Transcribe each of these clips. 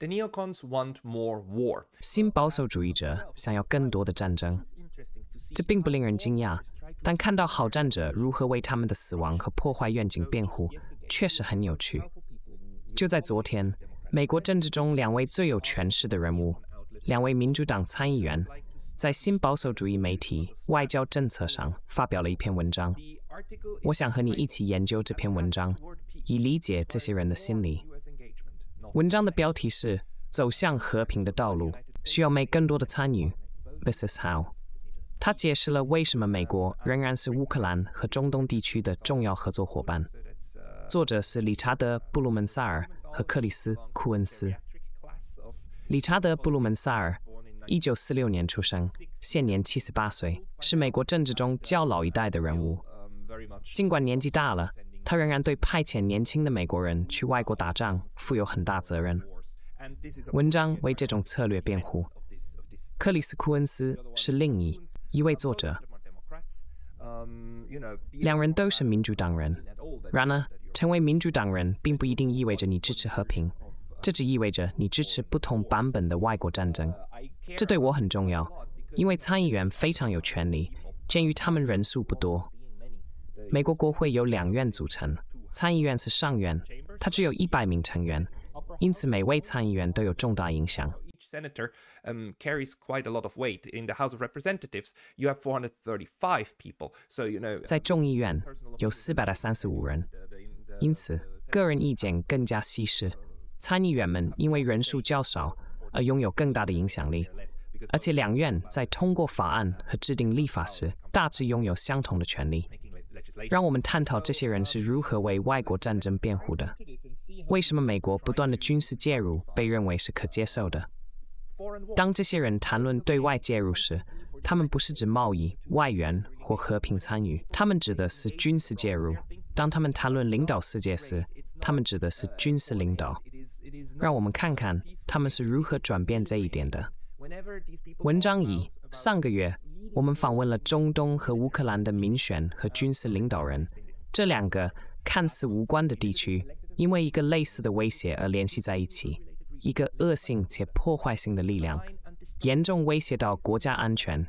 want war neocons The more。新保守主义者想要更多的战争，这并不令人惊讶。但看到好战者如何为他们的死亡和破坏愿景辩护，确实很有趣。就在昨天，美国政治中两位最有权势的人物，两位民主党参议员，在新保守主义媒体外交政策上发表了一篇文章。我想和你一起研究这篇文章，以理解这些人的心理。文章的标题是“走向和平的道路需要美更多的参与”。This is how。他解释了为什么美国仍然是乌克兰和中东地区的重要合作伙伴。作者是理查德·布鲁门萨尔和克里斯·库恩斯。理查德·布鲁门萨尔，1946年出生，现年78岁，是美国政治中较老一代的人物。尽管年纪大了，他仍然对派遣年轻的美国人去外国打仗负有很大责任。文章为这种策略辩护。克里斯库恩斯是另一一位作者，两人都是民主党人。然而，成为民主党人并不一定意味着你支持和平，这只意味着你支持不同版本的外国战争。这对我很重要，因为参议员非常有权利，鉴于他们人数不多。美国国会由两院组成，参议院是上院，它只有一百名成员，因此每位参议员都有重大影响。在众议院有四百三十五人，因此个人意见更加稀释。参议员们因为人数较少而拥有更大的影响力，而且两院在通过法案和制定立法时大致拥有相同的权利。让我们探讨这些人是如何为外国战争辩护的。为什么美国不断的军事介入被认为是可接受的？当这些人谈论对外介入时，他们不是指贸易、外援或和平参与，他们指的是军事介入。当他们谈论领导世界时，他们指的是军事领导。让我们看看他们是如何转变这一点的。文章以上个月。我们访问了中东和乌克兰的民选和军事领导人，这两个看似无关的地区，因为一个类似的威胁而联系在一起。一个恶性且破坏性的力量，严重威胁到国家安全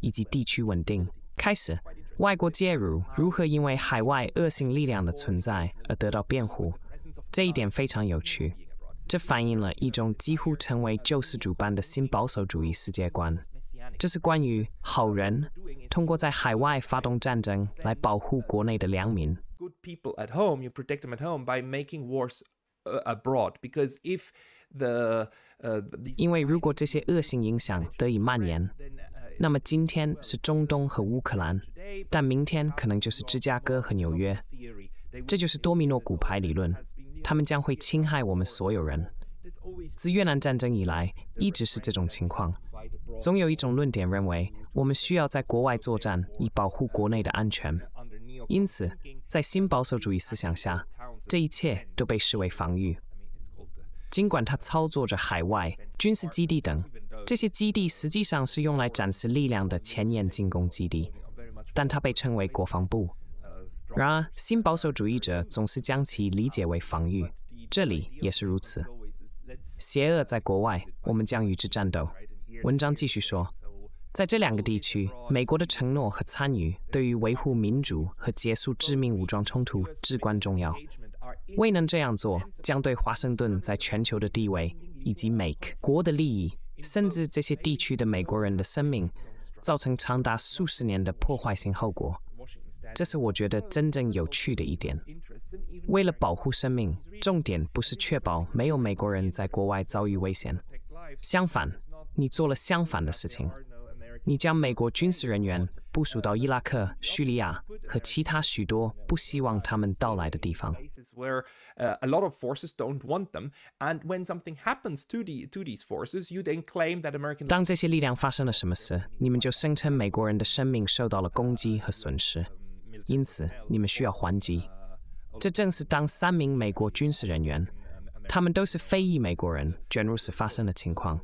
以及地区稳定。开始，外国介入如何因为海外恶性力量的存在而得到辩护，这一点非常有趣。这反映了一种几乎成为救世主般的新保守主义世界观。这是关于好人通过在海外发动战争来保护国内的良民。因为如果这些恶性影响得以蔓延，那么今天是中东和乌克兰，但明天可能就是芝加哥和纽约。这就是多米诺骨牌理论，他们将会侵害我们所有人。自越南战争以来，一直是这种情况。总有一种论点认为，我们需要在国外作战以保护国内的安全。因此，在新保守主义思想下，这一切都被视为防御。尽管它操作着海外军事基地等，这些基地实际上是用来展示力量的前沿进攻基地，但它被称为国防部。然而，新保守主义者总是将其理解为防御，这里也是如此。邪恶在国外，我们将与之战斗。文章继续说，在这两个地区，美国的承诺和参与对于维护民主和结束致命武装冲突至关重要。未能这样做，将对华盛顿在全球的地位以及美国的利益，甚至这些地区的美国人的生命，造成长达数十年的破坏性后果。这是我觉得真正有趣的一点。为了保护生命，重点不是确保没有美国人在国外遭遇危险，相反。你做了相反的事情，你将美国军事人员部署到伊拉克、叙利亚和其他许多不希望他们到来的地方。当这些力量发生了什么事，你们就声称美国人的生命受到了攻击和损失，因此你们需要还击。这正是当三名美国军事人员，他们都是非裔美国人，卷入时发生的情况。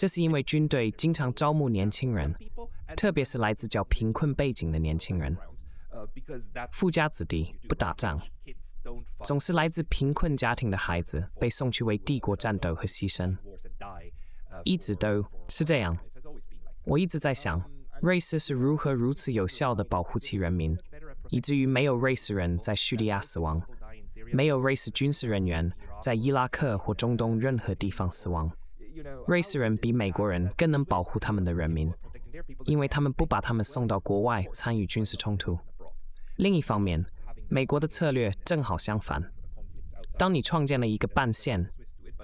这是因为军队经常招募年轻人，特别是来自较贫困背景的年轻人。富家子弟不打仗，总是来自贫困家庭的孩子被送去为帝国战斗和牺牲，一直都是这样。我一直在想，瑞士是如何如此有效地保护其人民，以至于没有瑞士人在叙利亚死亡，没有瑞士军事人员在伊拉克或中东任何地方死亡。瑞士人比美国人更能保护他们的人民，因为他们不把他们送到国外参与军事冲突。另一方面，美国的策略正好相反。当你创建了一个半线，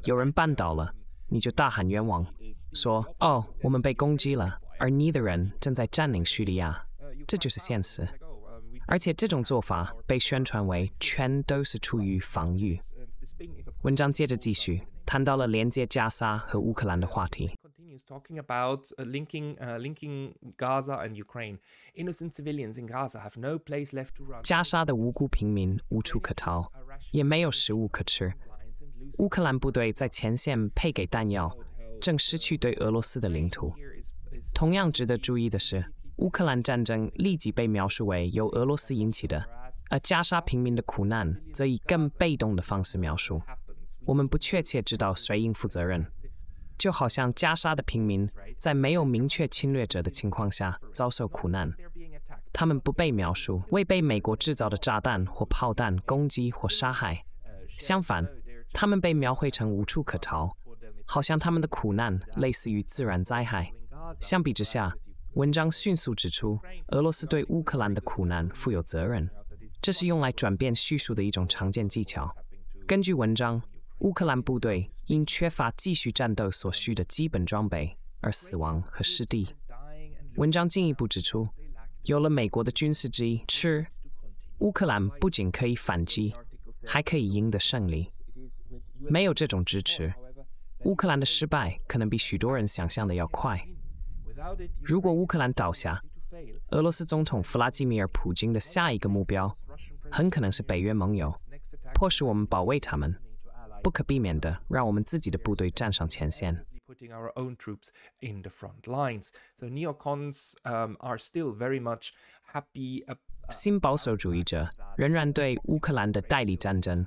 有人绊倒了，你就大喊冤枉，说：“哦，我们被攻击了，而你的人正在占领叙利亚。”这就是现实。而且这种做法被宣传为全都是出于防御。文章接着继续谈到了连接加沙和乌克兰的话题。加沙的无辜平民无处可逃，也没有食物可吃。乌克兰部队在前线配给弹药，正失去对俄罗斯的领土。同样值得注意的是，乌克兰战争立即被描述为由俄罗斯引起的。而加沙平民的苦难则以更被动的方式描述。我们不确切知道谁应负责任，就好像加沙的平民在没有明确侵略者的情况下遭受苦难。他们不被描述为被美国制造的炸弹或炮弹攻击或杀害，相反，他们被描绘成无处可逃，好像他们的苦难类似于自然灾害。相比之下，文章迅速指出，俄罗斯对乌克兰的苦难负有责任。这是用来转变叙述的一种常见技巧。根据文章，乌克兰部队因缺乏继续战斗所需的基本装备而死亡和失地。文章进一步指出，有了美国的军事一“吃”，乌克兰不仅可以反击，还可以赢得胜利。没有这种支持，乌克兰的失败可能比许多人想象的要快。如果乌克兰倒下，俄罗斯总统弗拉基米尔·普京的下一个目标很可能是北约盟友，迫使我们保卫他们，不可避免地让我们自己的部队站上前线。新保守主义者仍然对乌克兰的代理战争，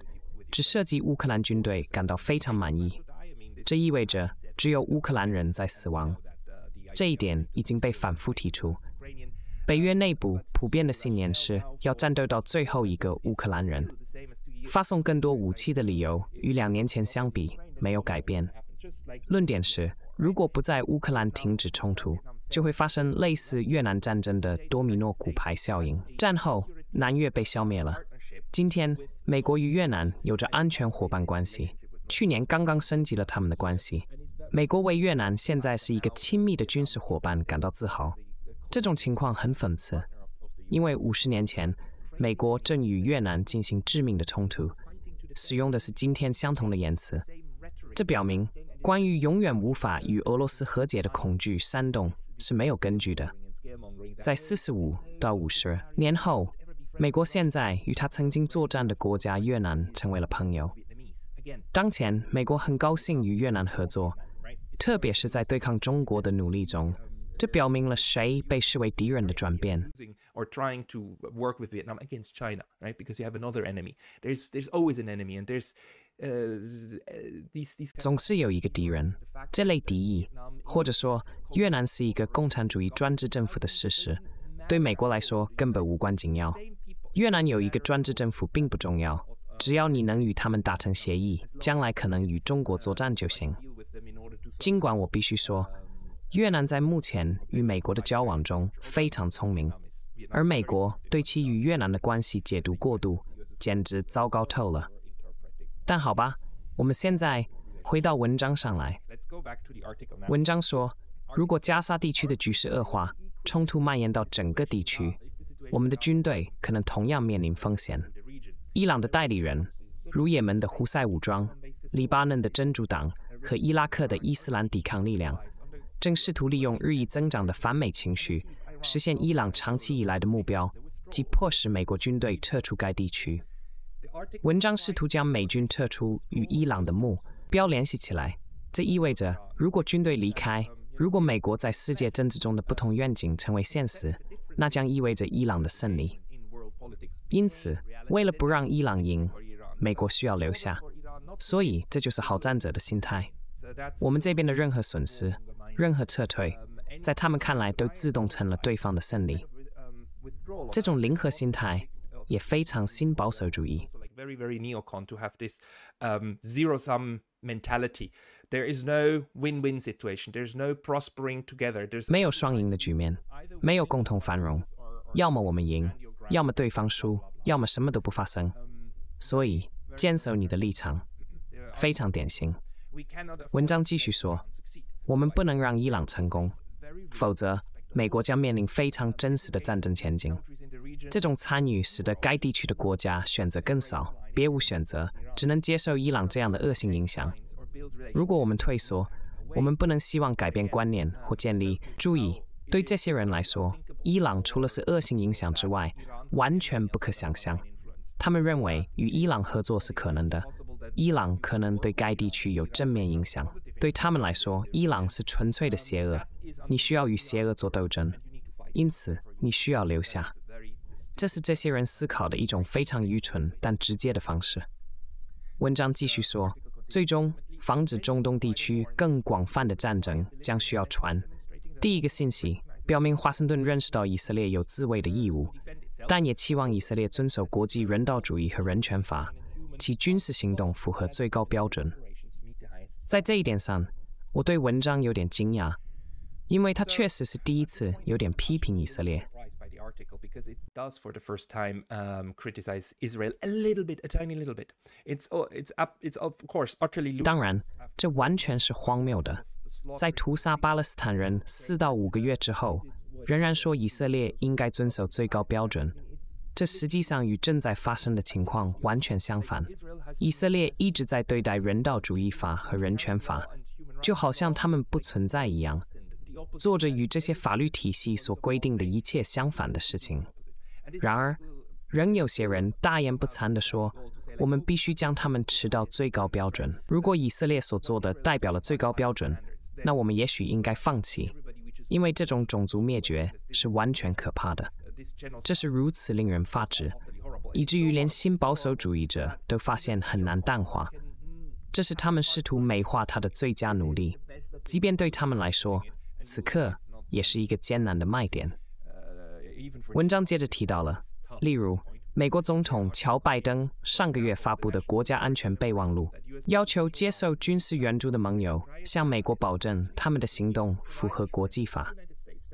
只涉及乌克兰军队，感到非常满意。这意味着只有乌克兰人在死亡，这一点已经被反复提出。北约内部普遍的信念是要战斗到最后一个乌克兰人。发送更多武器的理由与两年前相比没有改变。论点是，如果不在乌克兰停止冲突，就会发生类似越南战争的多米诺骨牌效应。战后，南越被消灭了。今天，美国与越南有着安全伙伴关系，去年刚刚升级了他们的关系。美国为越南现在是一个亲密的军事伙伴感到自豪。这种情况很讽刺，因为五十年前，美国正与越南进行致命的冲突，使用的是今天相同的言辞。这表明，关于永远无法与俄罗斯和解的恐惧煽动是没有根据的。在四十五到五十年后，美国现在与他曾经作战的国家越南成为了朋友。当前，美国很高兴与越南合作，特别是在对抗中国的努力中。这表明了谁被视为敌人的转变。总是有一个敌人。这类敌意，或者说越南是一个共产主义专制政府的事实，对美国来说根本无关紧要。越南有一个专制政府并不重要，只要你能与他们达成协议，将来可能与中国作战就行。尽管我必须说。越南在目前与美国的交往中非常聪明，而美国对其与越南的关系解读过度，简直糟糕透了。但好吧，我们现在回到文章上来。文章说，如果加沙地区的局势恶化，冲突蔓延到整个地区，我们的军队可能同样面临风险。伊朗的代理人，如也门的胡塞武装、黎巴嫩的真主党和伊拉克的伊斯兰抵抗力量。正试图利用日益增长的反美情绪，实现伊朗长期以来的目标，即迫使美国军队撤出该地区。文章试图将美军撤出与伊朗的目标联系起来。这意味着，如果军队离开，如果美国在世界政治中的不同愿景成为现实，那将意味着伊朗的胜利。因此，为了不让伊朗赢，美国需要留下。所以，这就是好战者的心态。我们这边的任何损失。任何撤退，在他们看来都自动成了对方的胜利。这种零和心态也非常新保守主义。没有双赢的局面，没有共同繁荣，要么我们赢，要么对方输，要么什么都不发生。所以坚守你的立场，非常典型。文章继续说。我们不能让伊朗成功，否则美国将面临非常真实的战争前景。这种参与使得该地区的国家选择更少，别无选择，只能接受伊朗这样的恶性影响。如果我们退缩，我们不能希望改变观念或建立。注意，对这些人来说，伊朗除了是恶性影响之外，完全不可想象。他们认为与伊朗合作是可能的，伊朗可能对该地区有正面影响。对他们来说，伊朗是纯粹的邪恶。你需要与邪恶作斗争，因此你需要留下。这是这些人思考的一种非常愚蠢但直接的方式。文章继续说，最终防止中东地区更广泛的战争将需要传第一个信息，表明华盛顿认识到以色列有自卫的义务，但也期望以色列遵守国际人道主义和人权法，其军事行动符合最高标准。在这一点上，我对文章有点惊讶，因为他确实是第一次有点批评以色列。当然，这完全是荒谬的。在屠杀巴勒斯坦人四到五个月之后，仍然说以色列应该遵守最高标准。这实际上与正在发生的情况完全相反。以色列一直在对待人道主义法和人权法，就好像他们不存在一样，做着与这些法律体系所规定的一切相反的事情。然而，仍有些人大言不惭地说：“我们必须将他们持到最高标准。”如果以色列所做的代表了最高标准，那我们也许应该放弃，因为这种种族灭绝是完全可怕的。这是如此令人发指，以至于连新保守主义者都发现很难淡化。这是他们试图美化他的最佳努力，即便对他们来说，此刻也是一个艰难的卖点。文章接着提到了，例如美国总统乔拜登上个月发布的国家安全备忘录，要求接受军事援助的盟友向美国保证他们的行动符合国际法。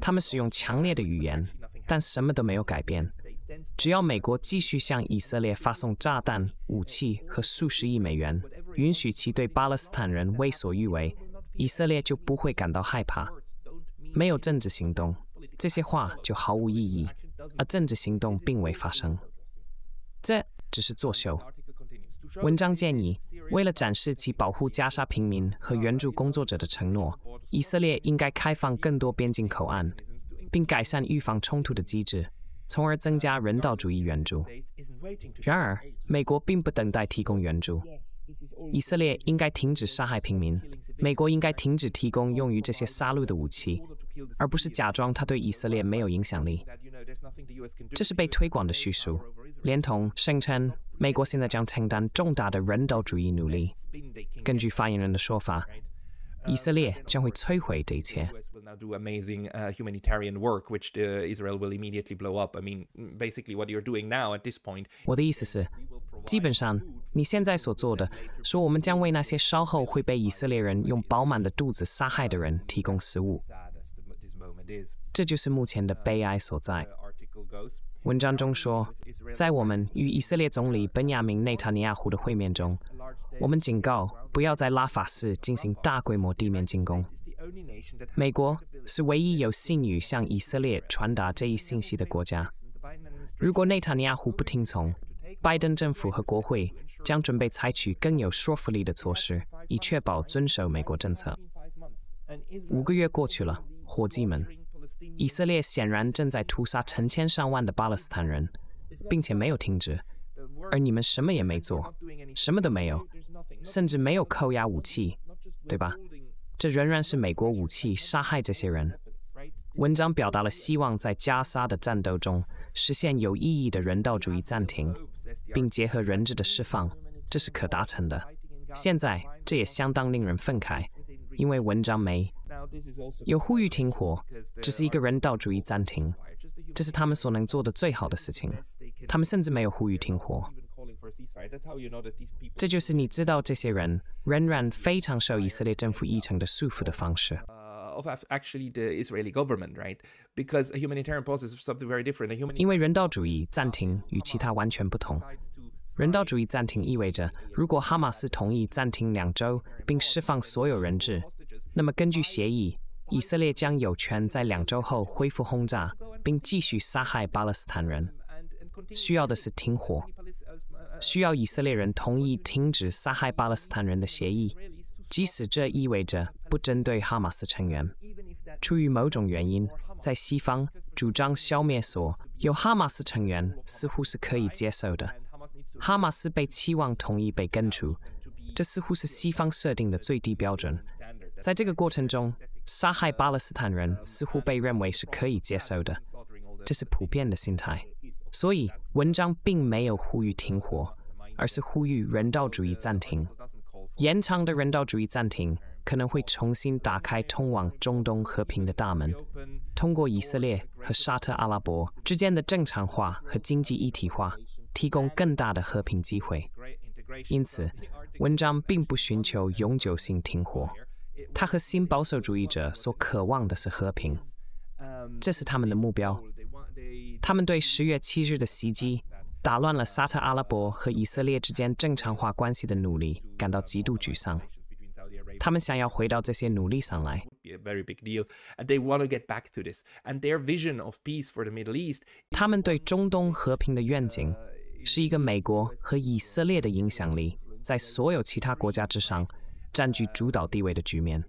他们使用强烈的语言，但什么都没有改变。只要美国继续向以色列发送炸弹、武器和数十亿美元，允许其对巴勒斯坦人为所欲为，以色列就不会感到害怕。没有政治行动，这些话就毫无意义。而政治行动并未发生，这只是作秀。文章建议，为了展示其保护加沙平民和援助工作者的承诺。以色列应该开放更多边境口岸，并改善预防冲突的机制，从而增加人道主义援助。然而，美国并不等待提供援助。以色列应该停止杀害平民，美国应该停止提供用于这些杀戮的武器，而不是假装他对以色列没有影响力。这是被推广的叙述，连同声称美国现在将承担重大的人道主义努力。根据发言人的说法。以色列将会摧毁这一切。我的意思是，基本上你现在所做的，说我们将为那些稍后会被以色列人用饱满的肚子杀害的人提供食物，这就是目前的悲哀所在。文章中说，在我们与以色列总理本雅明·内塔尼亚胡的会面中。我们警告，不要在拉法市进行大规模地面进攻。美国是唯一有信誉向以色列传达这一信息的国家。如果内塔尼亚胡不听从，拜登政府和国会将准备采取更有说服力的措施，以确保遵守美国政策。五个月过去了，伙计们，以色列显然正在屠杀成千上万的巴勒斯坦人，并且没有停止，而你们什么也没做，什么都没有。甚至没有扣押武器，对吧？这仍然是美国武器杀害这些人。文章表达了希望在加沙的战斗中实现有意义的人道主义暂停，并结合人质的释放，这是可达成的。现在这也相当令人愤慨，因为文章没有呼吁停火，只是一个人道主义暂停，这是他们所能做的最好的事情。他们甚至没有呼吁停火。这就是你知道这些人仍然非常受以色列政府议程的束缚的方式。因为人道主义暂停与其他完全不同。人道主义暂停意味着，如果哈马斯同意暂停两周，并释放所有人质，那么根据协议，以色列将有权在两周后恢复轰炸，并继续杀害巴勒斯坦人。需要的是停火。需要以色列人同意停止杀害巴勒斯坦人的协议，即使这意味着不针对哈马斯成员。出于某种原因，在西方主张消灭所有哈马斯成员似乎是可以接受的。哈马斯被期望同意被根除，这似乎是西方设定的最低标准。在这个过程中，杀害巴勒斯坦人似乎被认为是可以接受的，这是普遍的心态。所以，文章并没有呼吁停火，而是呼吁人道主义暂停。延长的人道主义暂停可能会重新打开通往中东和平的大门，通过以色列和沙特阿拉伯之间的正常化和经济一体化，提供更大的和平机会。因此，文章并不寻求永久性停火。他和新保守主义者所渴望的是和平，这是他们的目标。他们对十月七日的袭击打乱了沙特阿拉伯和以色列之间正常化关系的努力感到极度沮丧。他们想要回到这些努力上来。他们对中东和平的愿景是一个美国和以色列的影响力在所有其他国家之上。占据主导地位的局面，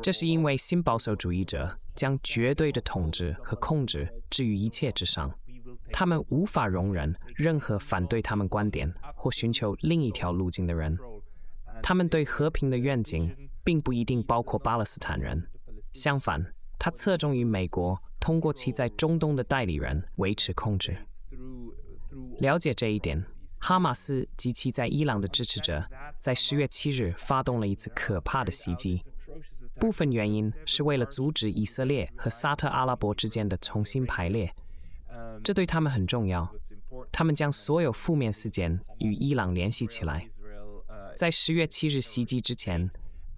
这是因为新保守主义者将绝对的统治和控制置于一切之上，他们无法容忍任何反对他们观点或寻求另一条路径的人。他们对和平的愿景并不一定包括巴勒斯坦人，相反，他侧重于美国通过其在中东的代理人维持控制。了解这一点，哈马斯及其在伊朗的支持者。在十月七日发动了一次可怕的袭击，部分原因是为了阻止以色列和沙特阿拉伯之间的重新排列，这对他们很重要。他们将所有负面事件与伊朗联系起来。在十月七日袭击之前，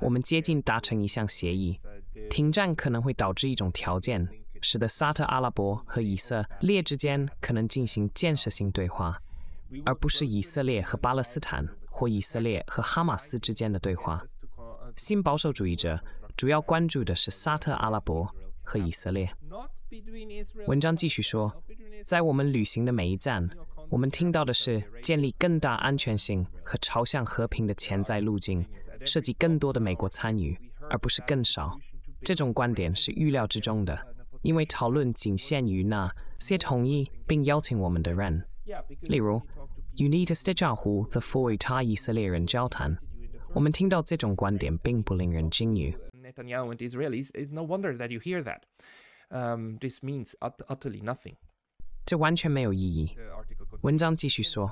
我们接近达成一项协议，停战可能会导致一种条件，使得沙特阿拉伯和以色列之间可能进行建设性对话，而不是以色列和巴勒斯坦。或以色列和哈马斯之间的对话。新保守主义者主要关注的是沙特阿拉伯和以色列。文章继续说，在我们旅行的每一站，我们听到的是建立更大安全性和朝向和平的潜在路径，涉及更多的美国参与，而不是更少。这种观点是预料之中的，因为讨论仅限于那些同意并邀请我们的人，例如。You need to start with the four other 以色列人交谈。我们听到这种观点并不令人惊讶。Netanyahu and Israelis, it's no wonder that you hear that. Um, this means utterly nothing. 这完全没有意义。文章继续说，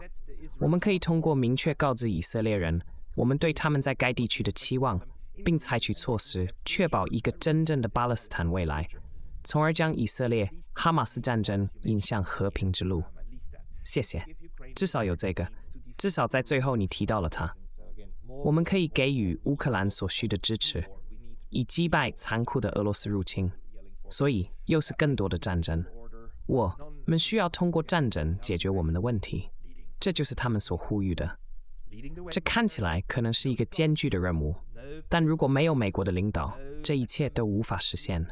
我们可以通过明确告知以色列人我们对他们在该地区的期望，并采取措施确保一个真正的巴勒斯坦未来，从而将以色列哈马斯战争引向和平之路。谢谢。至少有这个，至少在最后你提到了它。我们可以给予乌克兰所需的支持，以击败残酷的俄罗斯入侵。所以，又是更多的战争。我们需要通过战争解决我们的问题。这就是他们所呼吁的。这看起来可能是一个艰巨的任务，但如果没有美国的领导，这一切都无法实现。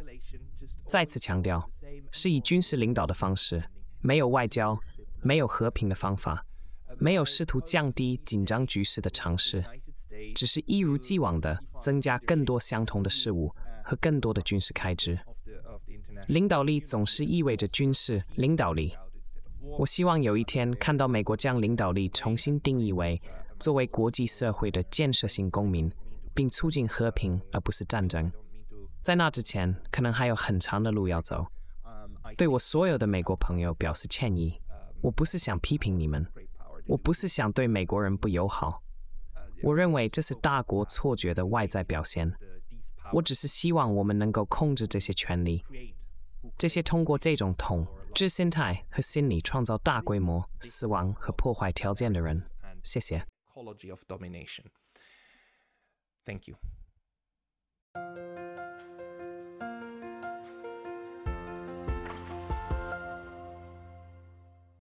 再次强调，是以军事领导的方式，没有外交。没有和平的方法，没有试图降低紧张局势的尝试，只是一如既往地增加更多相同的事物和更多的军事开支。领导力总是意味着军事领导力。我希望有一天看到美国将领导力重新定义为作为国际社会的建设性公民，并促进和平而不是战争。在那之前，可能还有很长的路要走。对我所有的美国朋友表示歉意。我不是想批评你们，我不是想对美国人不友好。我认为这是大国错觉的外在表现。我只是希望我们能够控制这些权利，这些通过这种统治心态和心理创造大规模死亡和破坏条件的人。谢谢。